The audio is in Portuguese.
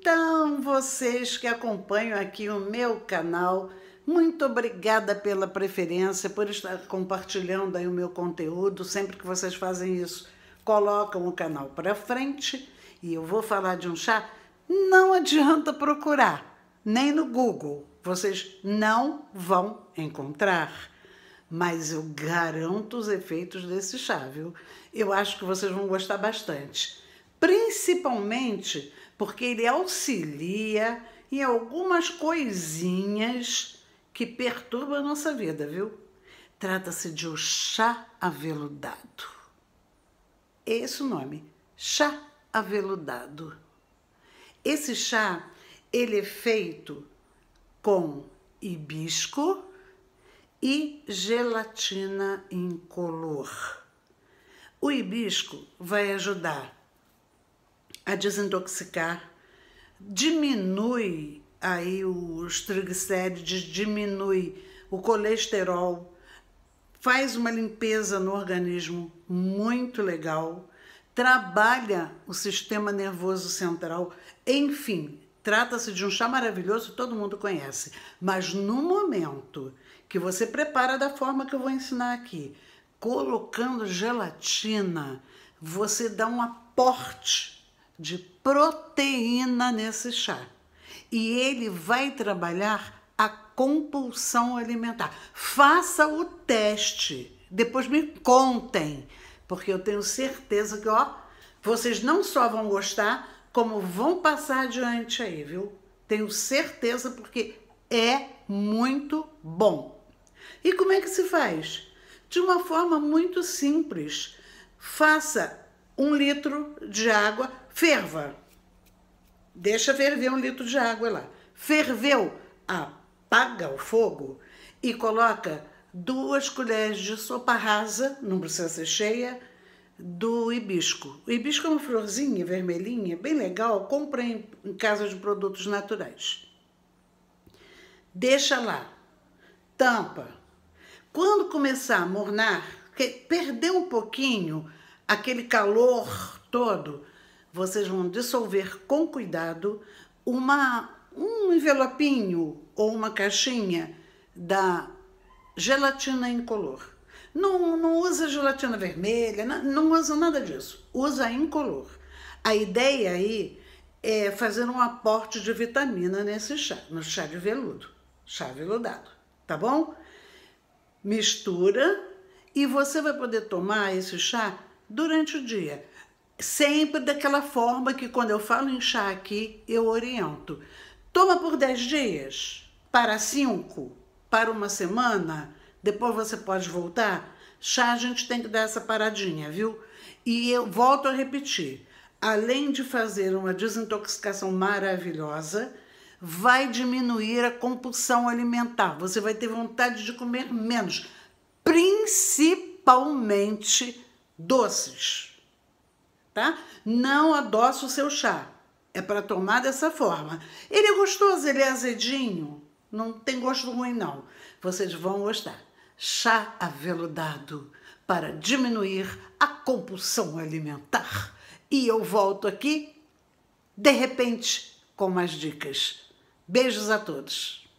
Então, vocês que acompanham aqui o meu canal, muito obrigada pela preferência, por estar compartilhando aí o meu conteúdo. Sempre que vocês fazem isso, colocam o canal para frente e eu vou falar de um chá. Não adianta procurar, nem no Google, vocês não vão encontrar. Mas eu garanto os efeitos desse chá, viu? Eu acho que vocês vão gostar bastante principalmente porque ele auxilia em algumas coisinhas que perturbam a nossa vida, viu? Trata-se de o chá aveludado. É esse o nome, chá aveludado. Esse chá, ele é feito com hibisco e gelatina incolor. O hibisco vai ajudar a desintoxicar, diminui aí os triglicérides, diminui o colesterol, faz uma limpeza no organismo muito legal, trabalha o sistema nervoso central, enfim, trata-se de um chá maravilhoso, todo mundo conhece, mas no momento que você prepara da forma que eu vou ensinar aqui, colocando gelatina, você dá um aporte de proteína nesse chá. E ele vai trabalhar a compulsão alimentar. Faça o teste, depois me contem, porque eu tenho certeza que, ó, vocês não só vão gostar, como vão passar adiante aí, viu? Tenho certeza, porque é muito bom. E como é que se faz? De uma forma muito simples. Faça um litro de água, ferva. Deixa ferver um litro de água lá. Ferveu, apaga o fogo e coloca duas colheres de sopa rasa, não precisa ser cheia, do hibisco. O hibisco é uma florzinha vermelhinha, bem legal, compra em, em casa de produtos naturais. Deixa lá, tampa. Quando começar a mornar, perdeu um pouquinho aquele calor todo, vocês vão dissolver com cuidado uma, um envelopinho ou uma caixinha da gelatina incolor. Não, não usa gelatina vermelha, não, não usa nada disso. Usa incolor. A ideia aí é fazer um aporte de vitamina nesse chá, no chá de veludo, chá veludado, tá bom? Mistura e você vai poder tomar esse chá durante o dia. Sempre daquela forma que quando eu falo em chá aqui, eu oriento. Toma por 10 dias, para 5, para uma semana, depois você pode voltar. Chá a gente tem que dar essa paradinha, viu? E eu volto a repetir, além de fazer uma desintoxicação maravilhosa, vai diminuir a compulsão alimentar. Você vai ter vontade de comer menos, principalmente doces, tá? Não adoça o seu chá. É para tomar dessa forma. Ele é gostoso, ele é azedinho, não tem gosto ruim não. Vocês vão gostar. Chá aveludado para diminuir a compulsão alimentar. E eu volto aqui de repente com mais dicas. Beijos a todos.